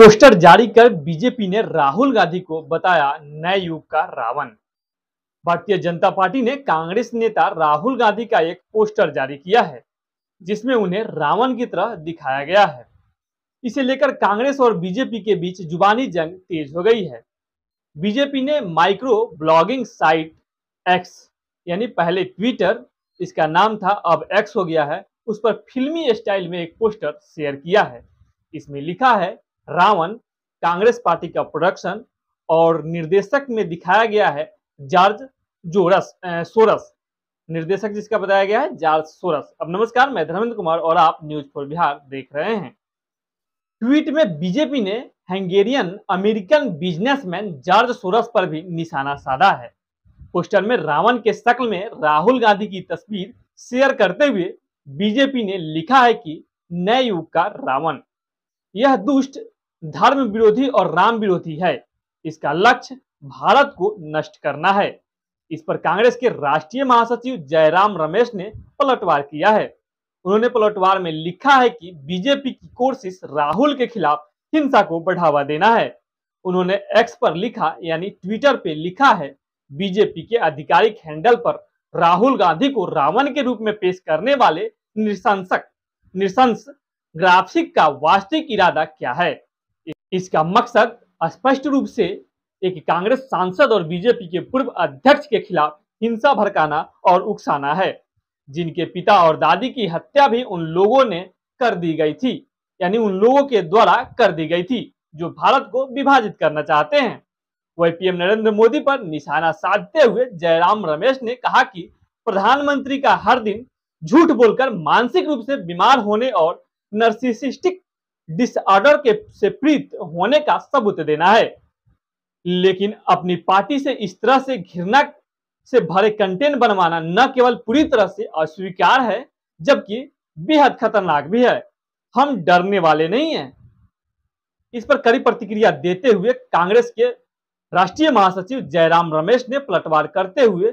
poster जारी कर BJP ने राहुल गांधी को बताया नए युग का रावण भारतीय जनता पार्टी ने कांग्रेस नेता राहुल गांधी का एक पोस्टर जारी किया है जिसमें उन्हें रावण की तरह दिखाया गया है इसे लेकर कांग्रेस और बीजेपी के बीच जुबानी जंग तेज हो गई है बीजेपी ने माइक्रो ब्लॉगिंग साइट एक्स यानी पहले ट्विटर इसका नाम था अब एक्स हो गया है उस पर फिल्मी स्टाइल में एक पोस्टर शेयर किया है इसमें लिखा है रावण कांग्रेस पार्टी का प्रोडक्शन और निर्देशक में दिखाया गया है जॉर्ज जोरस सोरस निर्देशक जिसका बताया गया है जॉर्ज सोरस अब नमस्कार मैं धर्मेंद्र कुमार और आप न्यूज फॉर बिहार देख रहे हैं ट्वीट में बीजेपी ने Hungarian American businessman George Soros पर भी निशाना साधा है पोस्टर में रावण के शक्ल में राहुल गांधी की तस्वीर शेयर करते हुए बीजेपी ने लिखा है कि नए युग का रावण यह दुष्ट धर्म विरोधी और राम विरोधी है इसका लक्ष्य भारत को नष्ट करना है इस पर कांग्रेस के राष्ट्रीय महासचिव जयराम रमेश ने पलटवार किया है उन्होंने पलटवार में लिखा है कि बीजेपी की कोशिश राहुल के खिलाफ हिंसा को बढ़ावा देना है उन्होंने एक्स पर लिखा यानी ट्विटर पे लिखा है बीजेपी के आधिकारिक हैंडल पर राहुल गांधी को रावण के रूप में पेश करने वाले निशंसक निशंस ग्राफिक का वास्तविक इरादा क्या है इसका मकसद स्पष्ट रूप से एक कांग्रेस सांसद और बीजेपी के पूर्व अध्यक्ष के खिलाफ हिंसा भड़काना और उकसाना है जिनके पिता और दादी की हत्या भी उन लोगों ने कर दी गई थी यानी उन लोगों के द्वारा कर दी गई थी जो भारत को विभाजित करना चाहते हैं वही पीएम नरेंद्र मोदी पर निशाना साधते हुए जयराम रमेश ने कहा कि प्रधानमंत्री का हर दिन झूठ बोलकर मानसिक रूप से बीमार होने और नर्सिसिस्टिक डिसऑर्डर के से प्रीत होने का सबूत देना है लेकिन अपनी पार्टी से इस तरह से घृणा से भरे कंटेंट बनवाना न केवल पूरी तरह से अस्वीकार है जबकि बेहद खतरनाक भी है हम डरने वाले नहीं हैं इस पर कड़ी प्रतिक्रिया देते हुए कांग्रेस के राष्ट्रीय महासचिव जयराम रमेश ने पलटवार करते हुए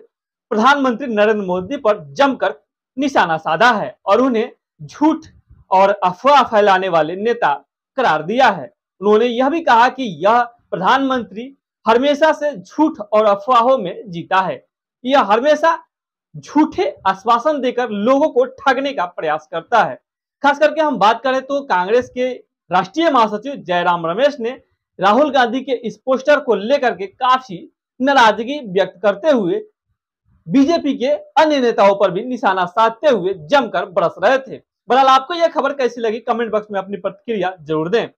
प्रधानमंत्री नरेंद्र मोदी पर जमकर निशाना साधा है और उन्हें झूठ और अफवाह फैलाने वाले नेता करार दिया है उन्होंने यह भी कहा कि यह प्रधानमंत्री हमेशा से झूठ और अफवाहों में जीता है यह हमेशा झूठे आश्वासन देकर लोगों को ठगने का प्रयास करता है खास करके हम बात करें तो कांग्रेस के राष्ट्रीय महासचिव जयराम रमेश ने राहुल गांधी के इस पोस्टर को लेकर के काफी नाराजगी व्यक्त करते हुए बीजेपी के अन्य नेताओं पर भी निशाना साधते हुए जमकर बरस रहे थे बहरहाल आपको यह खबर कैसी लगी कमेंट बॉक्स में अपनी प्रतिक्रिया जरूर दें